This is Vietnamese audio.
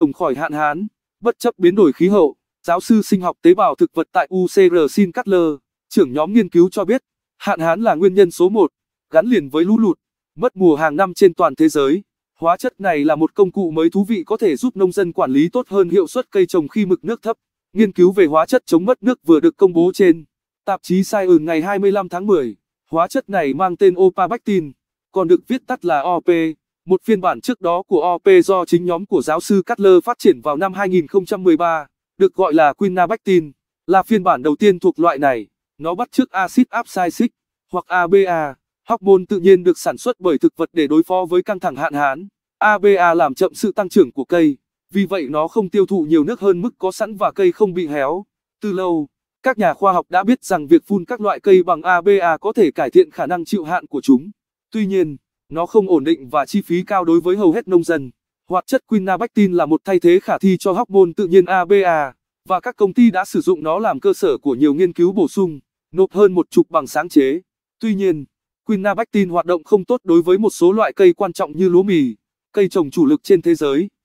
ổng khỏi hạn hán, bất chấp biến đổi khí hậu, giáo sư sinh học tế bào thực vật tại UCR Sin Cutler, trưởng nhóm nghiên cứu cho biết, hạn hán là nguyên nhân số 1, gắn liền với lũ lụt, mất mùa hàng năm trên toàn thế giới. Hóa chất này là một công cụ mới thú vị có thể giúp nông dân quản lý tốt hơn hiệu suất cây trồng khi mực nước thấp. Nghiên cứu về hóa chất chống mất nước vừa được công bố trên tạp chí Science ngày 25 tháng 10. Hóa chất này mang tên opabactin, còn được viết tắt là OP. Một phiên bản trước đó của OP do chính nhóm của giáo sư Cutler phát triển vào năm 2013, được gọi là Quinabactin là phiên bản đầu tiên thuộc loại này. Nó bắt chước axit abscisic hoặc ABA, hormone tự nhiên được sản xuất bởi thực vật để đối phó với căng thẳng hạn hán. ABA làm chậm sự tăng trưởng của cây, vì vậy nó không tiêu thụ nhiều nước hơn mức có sẵn và cây không bị héo. Từ lâu, các nhà khoa học đã biết rằng việc phun các loại cây bằng ABA có thể cải thiện khả năng chịu hạn của chúng. Tuy nhiên, nó không ổn định và chi phí cao đối với hầu hết nông dân. Hoạt chất quinabectin là một thay thế khả thi cho hormone tự nhiên ABA, và các công ty đã sử dụng nó làm cơ sở của nhiều nghiên cứu bổ sung, nộp hơn một chục bằng sáng chế. Tuy nhiên, quinabectin hoạt động không tốt đối với một số loại cây quan trọng như lúa mì, cây trồng chủ lực trên thế giới.